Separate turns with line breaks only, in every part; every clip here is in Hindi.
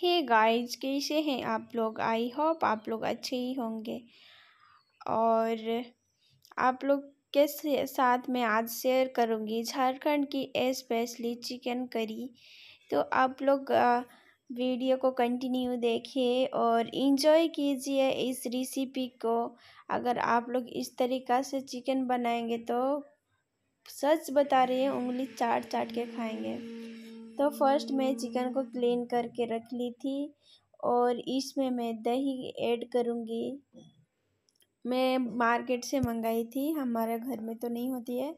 हे गाइज कैसे हैं आप लोग आई होप आप लोग अच्छे ही होंगे और आप लोग के साथ मैं आज शेयर करूंगी झारखंड की स्पेशली चिकन करी तो आप लोग वीडियो को कंटिन्यू देखिए और इन्जॉय कीजिए इस रेसिपी को अगर आप लोग इस तरीक़ा से चिकन बनाएंगे तो सच बता रही है उंगली चाट चाट के खाएंगे तो फर्स्ट मैं चिकन को क्लीन करके रख ली थी और इसमें मैं दही ऐड करूँगी मैं मार्केट से मंगाई थी हमारे घर में तो नहीं होती है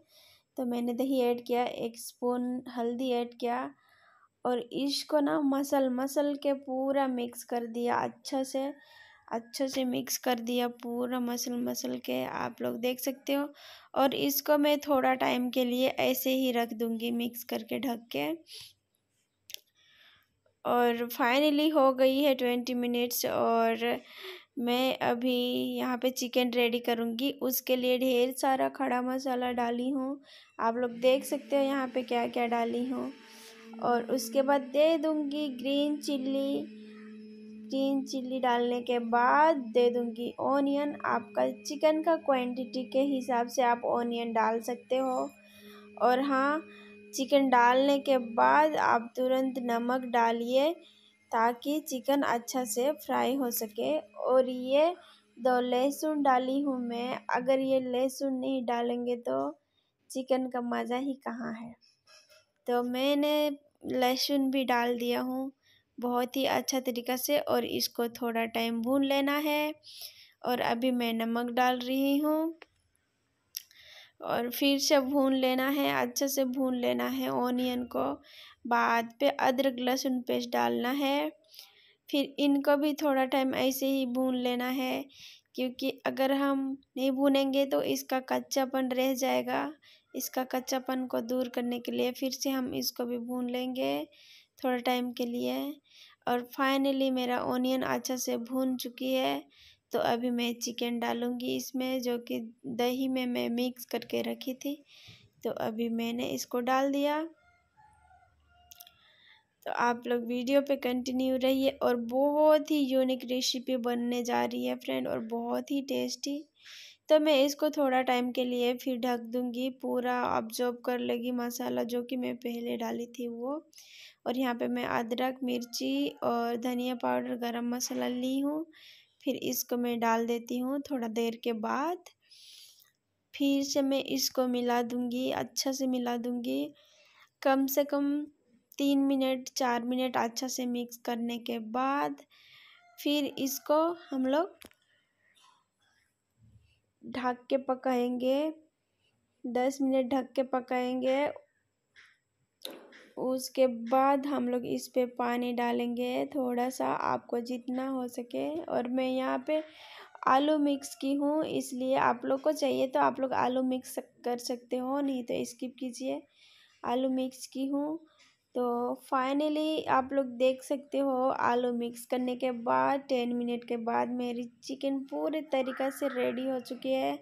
तो मैंने दही ऐड किया एक स्पून हल्दी ऐड किया और इसको ना मसल मसल के पूरा मिक्स कर दिया अच्छा से अच्छे से मिक्स कर दिया पूरा मसल मसल के आप लोग देख सकते हो और इसको मैं थोड़ा टाइम के लिए ऐसे ही रख दूँगी मिक्स करके ढक के और फाइनली हो गई है ट्वेंटी मिनट्स और मैं अभी यहाँ पे चिकन रेडी करूँगी उसके लिए ढेर सारा खड़ा मसाला डाली हूँ आप लोग देख सकते हो यहाँ पे क्या क्या डाली हूँ और उसके बाद दे दूँगी ग्रीन चिल्ली ग्रीन चिल्ली डालने के बाद दे दूँगी ओनियन आपका चिकन का क्वांटिटी के हिसाब से आप ओनियन डाल सकते हो और हाँ चिकन डालने के बाद आप तुरंत नमक डालिए ताकि चिकन अच्छा से फ्राई हो सके और ये दो लहसुन डाली हूँ मैं अगर ये लहसुन नहीं डालेंगे तो चिकन का मज़ा ही कहाँ है तो मैंने लहसुन भी डाल दिया हूँ बहुत ही अच्छा तरीक़ा से और इसको थोड़ा टाइम भून लेना है और अभी मैं नमक डाल रही हूँ और फिर से भून लेना है अच्छे से भून लेना है ऑनियन को बाद पे अदरक लहसुन पेस्ट डालना है फिर इनको भी थोड़ा टाइम ऐसे ही भून लेना है क्योंकि अगर हम नहीं भूनेंगे तो इसका कच्चापन रह जाएगा इसका कच्चापन को दूर करने के लिए फिर से हम इसको भी भून लेंगे थोड़ा टाइम के लिए और फाइनली मेरा ऑनियन अच्छा से भून चुकी है तो अभी मैं चिकन डालूँगी इसमें जो कि दही में मैं मिक्स करके रखी थी तो अभी मैंने इसको डाल दिया तो आप लोग वीडियो पे कंटिन्यू रहिए और बहुत ही यूनिक रेसिपी बनने जा रही है फ्रेंड और बहुत ही टेस्टी तो मैं इसको थोड़ा टाइम के लिए फिर ढक दूंगी पूरा ऑब्जॉर्ब कर लेगी मसाला जो कि मैं पहले डाली थी वो और यहाँ पे मैं अदरक मिर्ची और धनिया पाउडर गरम मसाला ली हूँ फिर इसको मैं डाल देती हूँ थोड़ा देर के बाद फिर से मैं इसको मिला दूँगी अच्छा से मिला दूँगी कम से कम तीन मिनट चार मिनट अच्छा से मिक्स करने के बाद फिर इसको हम लोग ढक के पकाएंगे दस मिनट ढक के पकाएंगे उसके बाद हम लोग इस पे पानी डालेंगे थोड़ा सा आपको जितना हो सके और मैं यहाँ पे आलू मिक्स की हूँ इसलिए आप लोग को चाहिए तो आप लोग आलू मिक्स कर सकते हो नहीं तो स्किप कीजिए आलू मिक्स की हूँ तो फाइनली आप लोग देख सकते हो आलू मिक्स करने के बाद टेन मिनट के बाद मेरी चिकन पूरे तरीका से रेडी हो चुकी है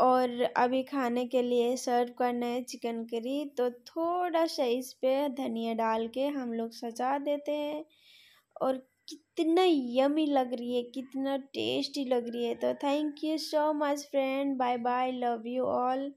और अभी खाने के लिए सर्व करना है चिकन करी तो थोड़ा सा इस पे धनिया डाल के हम लोग सजा देते हैं और कितना यमी लग रही है कितना टेस्टी लग रही है तो thank you so much friend bye bye love you all